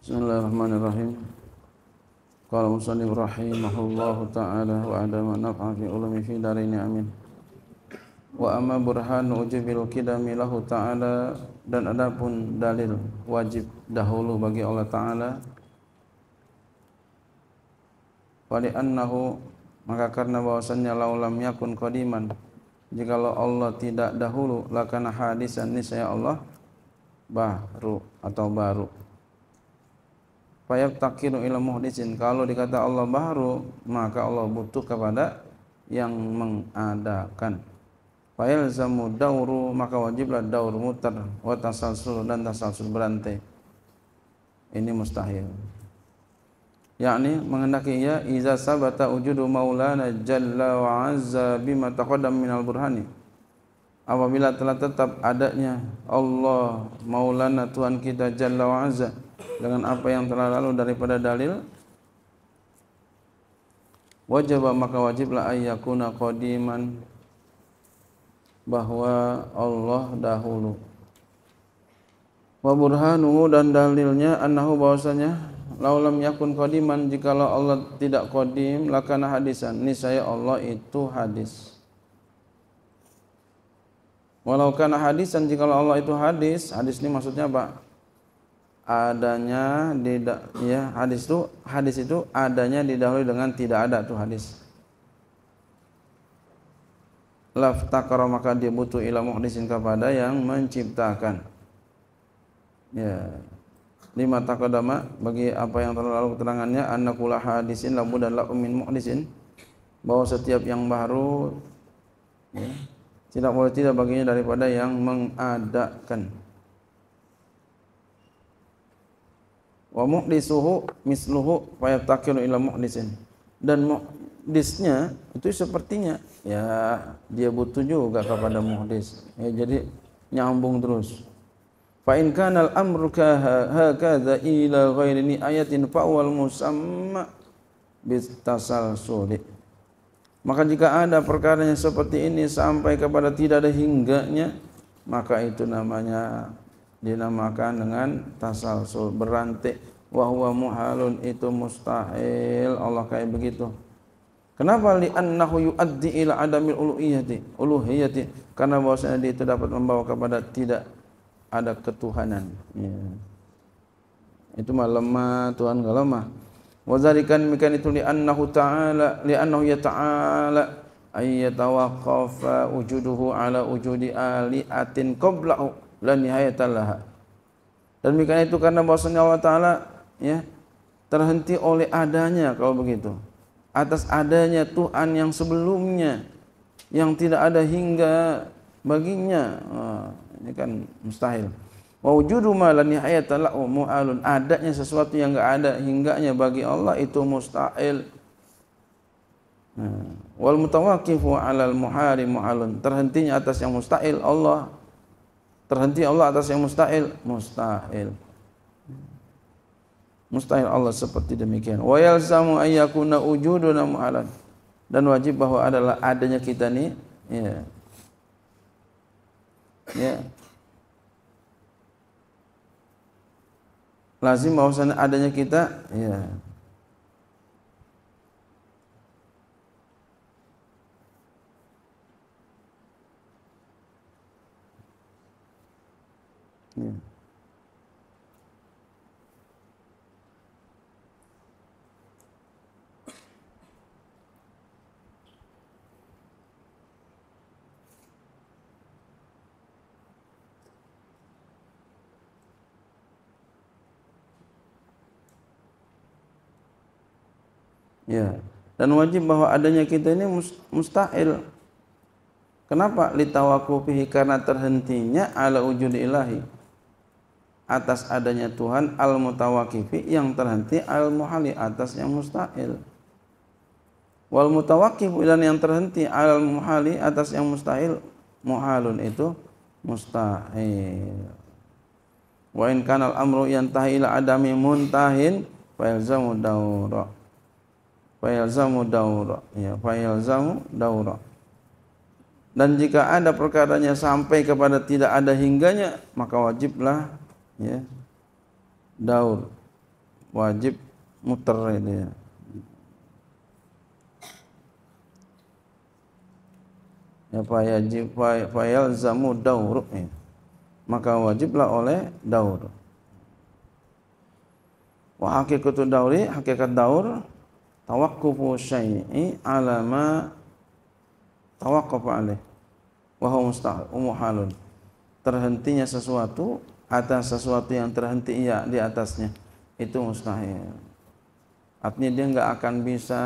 Bismillahirrahmanirrahim. Qala musannif rahimahullahu taala wa adama naf'a fi ulumi fi amin. Wa amma ujibil lahu taala dan adapun dalil wajib dahulu bagi Allah taala wali annahu maka karena bahwasannya laulam yakun qadiman jikalau Allah tidak dahulu lakana hadisan Allah baru atau baru fayabtakiru ila muhdisin kalau dikata Allah baru maka Allah butuh kepada yang mengadakan fayalzamu dauru maka wajiblah daur mutar wa tasalsul dan tasalsul berantai ini mustahil yakni mengendaki ia iza sabata ujudu maulana jalla wa azza bima taqaddam minal burhani apabila telah tetap adanya Allah maulana Tuhan kita jalla wa azza dengan apa yang telah lalu daripada dalil wajib maka wajiblah ayyakuna qadiman bahwa Allah dahulu wa burhanuhu dan dalilnya annahu bahwasanya laulam yakun qadiman jikalau Allah tidak qadim lakana hadisan saya Allah itu hadis walau kana hadisan jikalau Allah itu hadis hadis ini maksudnya apa adanya di ya hadis itu hadis itu adanya didahului dengan tidak ada tuh hadis laftakara maka dia butuh ila muhdisin kepada yang menciptakan ya lima takadama bagi apa yang telah lalu keterangannya annakula hadisin labu dan la min muhdisin bahwa setiap yang baru ya, tidak boleh tidak baginya daripada yang mengadakan wa muhdisuhu misluhu fa yaftakiru ila muhdisin dan muhdisnya itu sepertinya ya dia butuh juga kepada muhdis ya, jadi nyambung terus fa in kana al amru ka hakadha ila ghairi ayatin fa wal musamma bitasalsuli maka jika ada perkara yang seperti ini sampai kepada tidak ada hingganya maka itu namanya dinamakan dengan tasalsul berantik wahwa muhalun itu mustahil Allah kayak begitu kenapa li annahu yuaddi ila adamil uluhiyati uluhiyati karena bahwasanya dia itu dapat membawa kepada tidak ada ketuhanan ya. itu mah lemah Tuhan enggak lemah wa zalikan mikan itu li annahu ta'ala li annahu ya ta'ala ayyatawaqqafa wujuduhu ala wujudi ali atin qablahu la nihayatan laha. Dan mikan itu karena bahwasanya Allah taala ya terhenti oleh adanya kalau begitu. Atas adanya Tuhan yang sebelumnya yang tidak ada hingga baginya. Wah, ini kan mustahil. Wujudu ma la nihayata lahu mu'alun. Adanya sesuatu yang enggak ada hingganya bagi Allah itu mustahil. Hmm. Wal mutawaqifu 'alal muhari mu'alun. Terhentinya atas yang mustahil Allah terhenti Allah atas yang mustahil? Mustahil. Mustahil Allah seperti demikian. Wa yalzamu ayyakuna ujuduna mu'alan. Dan wajib bahwa adalah adanya kita ini ya. Ya. Lazim bahwasanya adanya kita ya Ya. Dan wajib bahwa adanya kita ini mustahil. Kenapa? Litawakufihi karena terhentinya ala wujud ilahi atas adanya Tuhan al mutawakifi yang terhenti al muhali atas yang mustahil wal mutawakif dan yang terhenti al muhali atas yang mustahil muhalun itu mustahil wa in kana al amru yantahi ila adami muntahin fa yalzamu dawra fa yalzamu dawra ya fa yalzamu dawra dan jika ada perkaranya sampai kepada tidak ada hingganya maka wajiblah ya daur wajib muter ini ya. ya fayajib fayalzamu daur ya. maka wajiblah oleh daur wa hakikatu dauri hakikat daur tawakku syai'i ala ma tawaqqafa alaih wa huwa terhentinya sesuatu atas sesuatu yang terhenti ya di atasnya itu mustahil artinya dia nggak akan bisa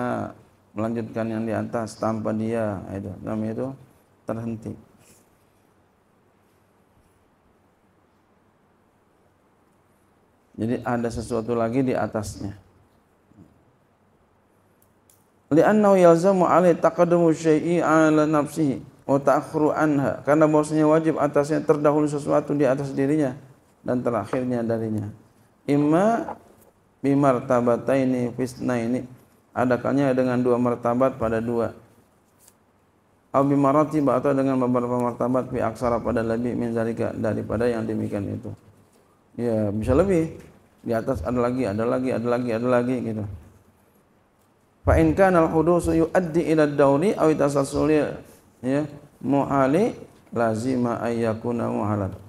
melanjutkan yang di atas tanpa dia itu namanya itu terhenti jadi ada sesuatu lagi di atasnya li'annahu yalzamu alaihi taqaddumu syai'i ala nafsihi wa ta'akhkhiru anha karena bahwasanya wajib atasnya terdahulu sesuatu di atas dirinya dan terakhirnya darinya imma bimartabataini ini adakannya dengan dua martabat pada dua au bimaratiba atau dengan beberapa martabat fi aksara pada lebih min zalika daripada yang demikian itu ya bisa lebih di atas ada lagi ada lagi ada lagi ada lagi gitu fa in kana al hudusu yuaddi ila dauri aw tasassuli ya muhali lazima ayyakuna muhalat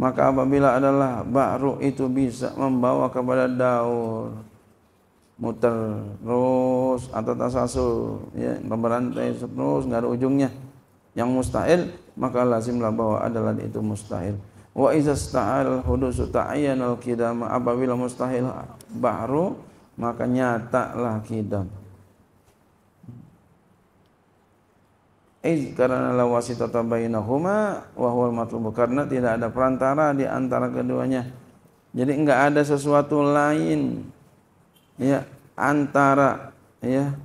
maka apabila adalah ba'ru itu bisa membawa kepada daur muter terus atau tasasul ya berantai terus nggak ada ujungnya yang mustahil maka lazimlah bahwa adalah itu mustahil wa iza sta'al hudusu ta'ayyana al-qidam apabila mustahil ba'ru maka nyatalah kidam Iz karena la wasitata bainahuma wa huwal matlubu karena tidak ada perantara di antara keduanya. Jadi enggak ada sesuatu lain ya antara ya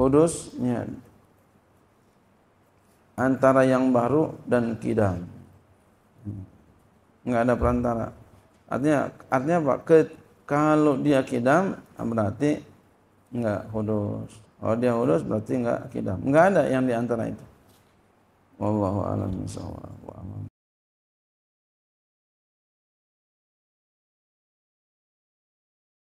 hudusnya antara yang baru dan kidam. Enggak ada perantara. Artinya artinya apa? Ke, kalau dia kidam berarti enggak hudus. Kalau oh, dia hulus berarti enggak akidah. Enggak ada yang di antara itu. Wallahu a'lam bishawab.